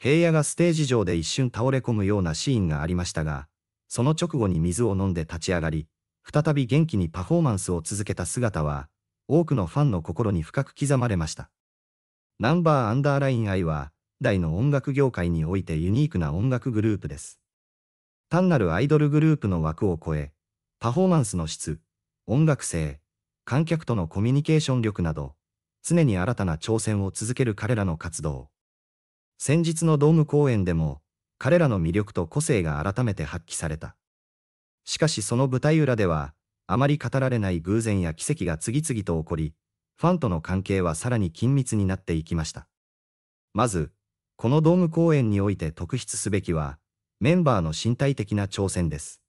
平野がステージ上で一瞬倒れ込むようなシーンがありましたが、その直後に水を飲んで立ち上がり、再び元気にパフォーマンスを続けた姿は、多くのファンの心に深く刻まれました。ナンバーアンダーライン愛は、代の音楽業界においてユニークな音楽グループです。単なるアイドルグループの枠を超え、パフォーマンスの質、音楽性、観客とのコミュニケーション力など、常に新たな挑戦を続ける彼らの活動。先日のドーム公演でも、彼らの魅力と個性が改めて発揮された。しかしその舞台裏では、あまり語られない偶然や奇跡が次々と起こり、ファンとの関係はさらに緊密になっていきました。まず、このドーム公演において特筆すべきは、メンバーの身体的な挑戦です。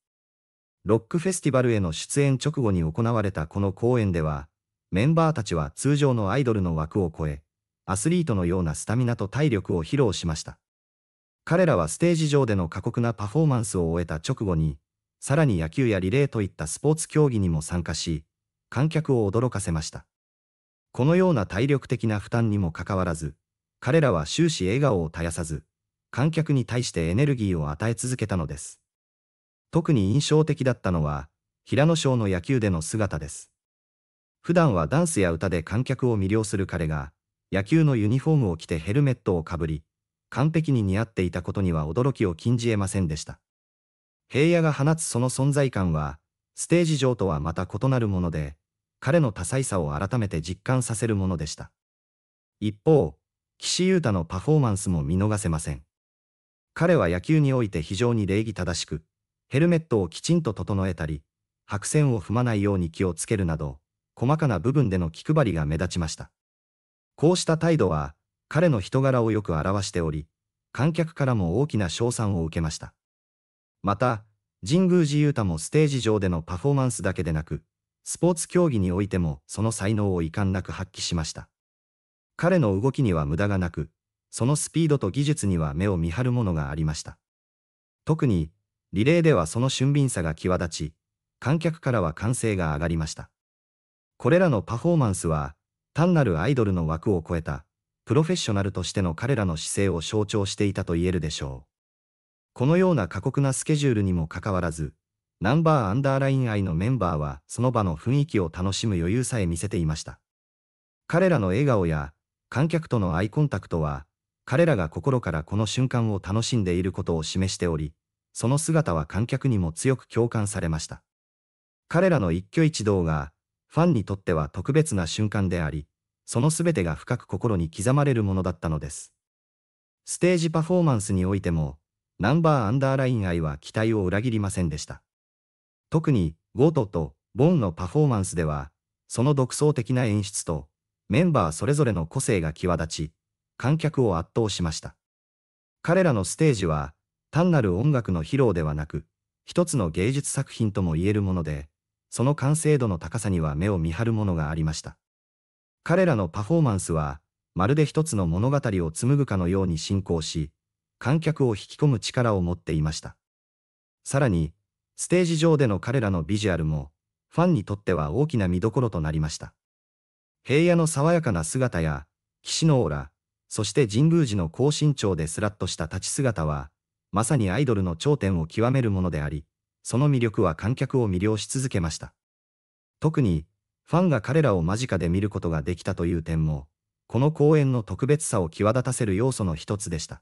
ロックフェスティバルへの出演直後に行われたこの公演では、メンバーたちは通常のアイドルの枠を超え、アスリートのようなスタミナと体力を披露しました。彼らはステージ上での過酷なパフォーマンスを終えた直後に、さらに野球やリレーといったスポーツ競技にも参加し、観客を驚かせました。このような体力的な負担にもかかわらず、彼らは終始笑顔を絶やさず、観客に対してエネルギーを与え続けたのです。特に印象的だったのは、平野翔の野球での姿です。普段はダンスや歌で観客を魅了する彼が、野球のユニフォームを着てヘルメットをかぶり、完璧に似合っていたことには驚きを禁じ得ませんでした。平野が放つその存在感は、ステージ上とはまた異なるもので、彼の多彩さを改めて実感させるものでした。一方、岸優太のパフォーマンスも見逃せません。彼は野球において非常に礼儀正しく、ヘルメットをきちんと整えたり、白線を踏まないように気をつけるなど、細かな部分での気配りが目立ちました。こうした態度は、彼の人柄をよく表しており、観客からも大きな賞賛を受けました。また、神宮寺勇太もステージ上でのパフォーマンスだけでなく、スポーツ競技においてもその才能を遺憾なく発揮しました。彼の動きには無駄がなく、そのスピードと技術には目を見張るものがありました。特に、リレーではその俊敏さが際立ち、観客からは歓声が上がりました。これらのパフォーマンスは、単なるアイドルの枠を超えた、プロフェッショナルとしての彼らの姿勢を象徴していたと言えるでしょう。このような過酷なスケジュールにもかかわらず、ナンバーアンダーライン愛のメンバーはその場の雰囲気を楽しむ余裕さえ見せていました。彼らの笑顔や観客とのアイコンタクトは、彼らが心からこの瞬間を楽しんでいることを示しており、その姿は観客にも強く共感されました。彼らの一挙一動がファンにとっては特別な瞬間であり、その全てが深く心に刻まれるものだったのです。ステージパフォーマンスにおいても、ナンバーアンダーライン愛は期待を裏切りませんでした。特に、ゴートとボンのパフォーマンスでは、その独創的な演出と、メンバーそれぞれの個性が際立ち、観客を圧倒しました。彼らのステージは、単なる音楽の披露ではなく、一つの芸術作品とも言えるもので、その完成度の高さには目を見張るものがありました。彼らのパフォーマンスは、まるで一つの物語を紡ぐかのように進行し、観客を引き込む力を持っていました。さらに、ステージ上での彼らのビジュアルも、ファンにとっては大きな見どころとなりました。平野の爽やかな姿や、騎士のオーラ、そして神宮寺の高身長でスラッとした立ち姿は、まさにアイドルの頂点を極めるものであり、その魅力は観客を魅了し続けました。特に、ファンが彼らを間近で見ることができたという点も、この公演の特別さを際立たせる要素の一つでした。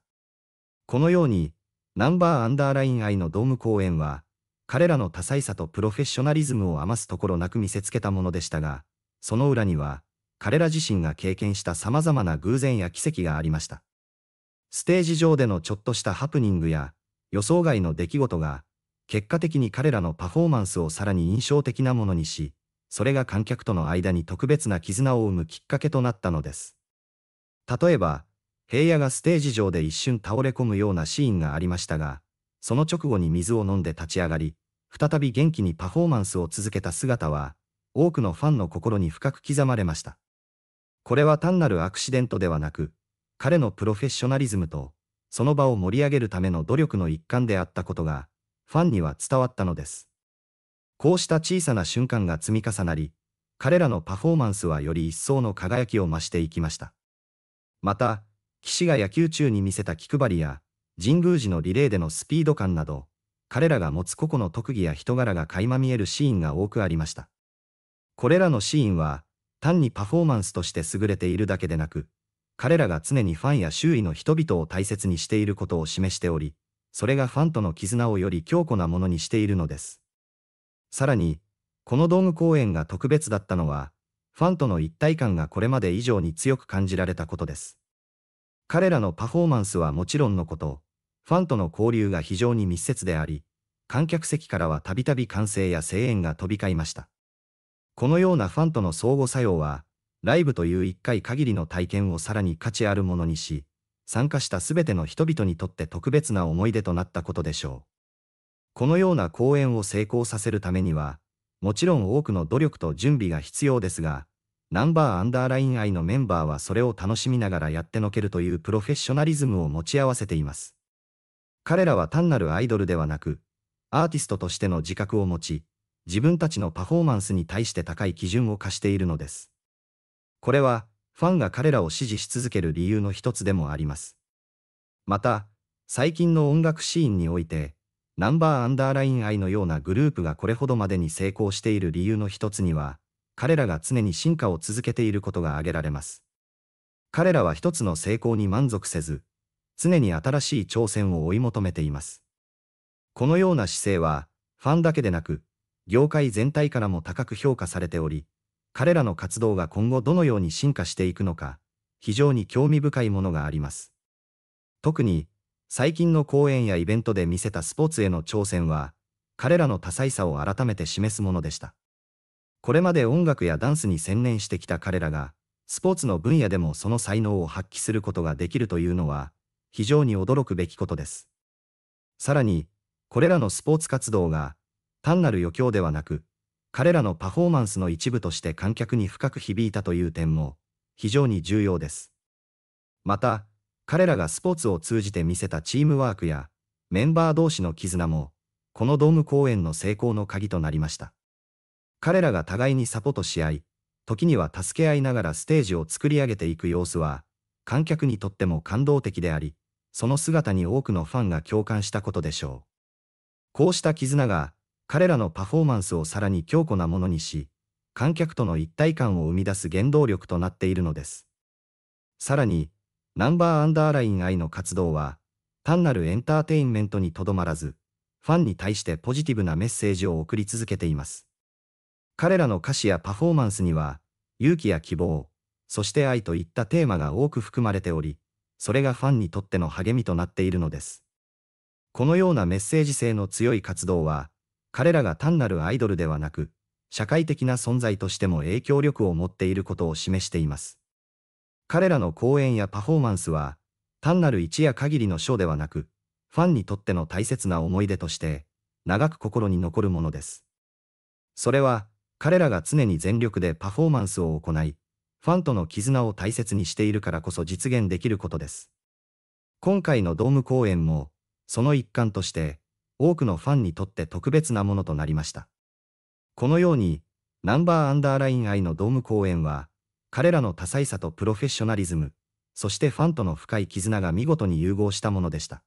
このように、ナンバーアンダーライン愛のドーム公演は、彼らの多彩さとプロフェッショナリズムを余すところなく見せつけたものでしたが、その裏には、彼ら自身が経験した様々な偶然や奇跡がありました。ステージ上でのちょっとしたハプニングや、予想外の出来事が、結果的に彼らのパフォーマンスをさらに印象的なものにし、それが観客との間に特別な絆を生むきっかけとなったのです。例えば、平野がステージ上で一瞬倒れ込むようなシーンがありましたが、その直後に水を飲んで立ち上がり、再び元気にパフォーマンスを続けた姿は、多くのファンの心に深く刻まれました。これは単なるアクシデントではなく、彼のプロフェッショナリズムと、その場を盛り上げるための努力の一環であったことが、ファンには伝わったのです。こうした小さな瞬間が積み重なり、彼らのパフォーマンスはより一層の輝きを増していきました。また、士が野球中に見せた気配りや、神宮寺のリレーでのスピード感など、彼らが持つ個々の特技や人柄が垣間見えるシーンが多くありました。これらのシーンは、単にパフォーマンスとして優れているだけでなく、彼らが常にファンや周囲の人々を大切にしていることを示しており、それがファンとの絆をより強固なものにしているのです。さらに、このドーム公演が特別だったのは、ファンとの一体感がこれまで以上に強く感じられたことです。彼らのパフォーマンスはもちろんのこと、ファンとの交流が非常に密接であり、観客席からはたびたび歓声や声援が飛び交いました。このようなファンとの相互作用は、ライブという一回限りの体験をさらに価値あるものにし、参加した全ての人々にとって特別な思い出となったことでしょう。このような公演を成功させるためには、もちろん多くの努力と準備が必要ですが、ナンバーアンダーライン愛のメンバーはそれを楽しみながらやってのけるというプロフェッショナリズムを持ち合わせています。彼らは単なるアイドルではなく、アーティストとしての自覚を持ち、自分たちのパフォーマンスに対して高い基準を課しているのです。これは、ファンが彼らを支持し続ける理由の一つでもあります。また、最近の音楽シーンにおいて、ナンバーアンダーライン愛のようなグループがこれほどまでに成功している理由の一つには、彼らが常に進化を続けていることが挙げられます。彼らは一つの成功に満足せず、常に新しい挑戦を追い求めています。このような姿勢は、ファンだけでなく、業界全体からも高く評価されており、彼らの活動が今後どのように進化していくのか、非常に興味深いものがあります。特に、最近の講演やイベントで見せたスポーツへの挑戦は、彼らの多彩さを改めて示すものでした。これまで音楽やダンスに専念してきた彼らが、スポーツの分野でもその才能を発揮することができるというのは、非常に驚くべきことです。さらに、これらのスポーツ活動が、単なる余興ではなく、彼らのパフォーマンスの一部として観客に深く響いたという点も非常に重要です。また、彼らがスポーツを通じて見せたチームワークやメンバー同士の絆もこのドーム公演の成功の鍵となりました。彼らが互いにサポートし合い、時には助け合いながらステージを作り上げていく様子は、観客にとっても感動的であり、その姿に多くのファンが共感したことでしょう。こうした絆が、彼らのパフォーマンスをさらに強固なものにし、観客との一体感を生み出す原動力となっているのです。さらに、ナンバーアンダーライン愛の活動は、単なるエンターテインメントにとどまらず、ファンに対してポジティブなメッセージを送り続けています。彼らの歌詞やパフォーマンスには、勇気や希望、そして愛といったテーマが多く含まれており、それがファンにとっての励みとなっているのです。このようなメッセージ性の強い活動は、彼らが単なるアイドルではなく、社会的な存在としても影響力を持っていることを示しています。彼らの講演やパフォーマンスは、単なる一夜限りのショーではなく、ファンにとっての大切な思い出として、長く心に残るものです。それは、彼らが常に全力でパフォーマンスを行い、ファンとの絆を大切にしているからこそ実現できることです。今回のドーム公演も、その一環として、多くのファンにとって特別なものとなりました。このように、ナンバーアンダーライン愛のドーム公演は、彼らの多彩さとプロフェッショナリズム、そしてファンとの深い絆が見事に融合したものでした。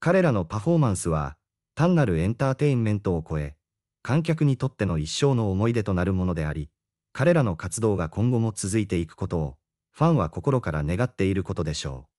彼らのパフォーマンスは、単なるエンターテインメントを超え、観客にとっての一生の思い出となるものであり、彼らの活動が今後も続いていくことを、ファンは心から願っていることでしょう。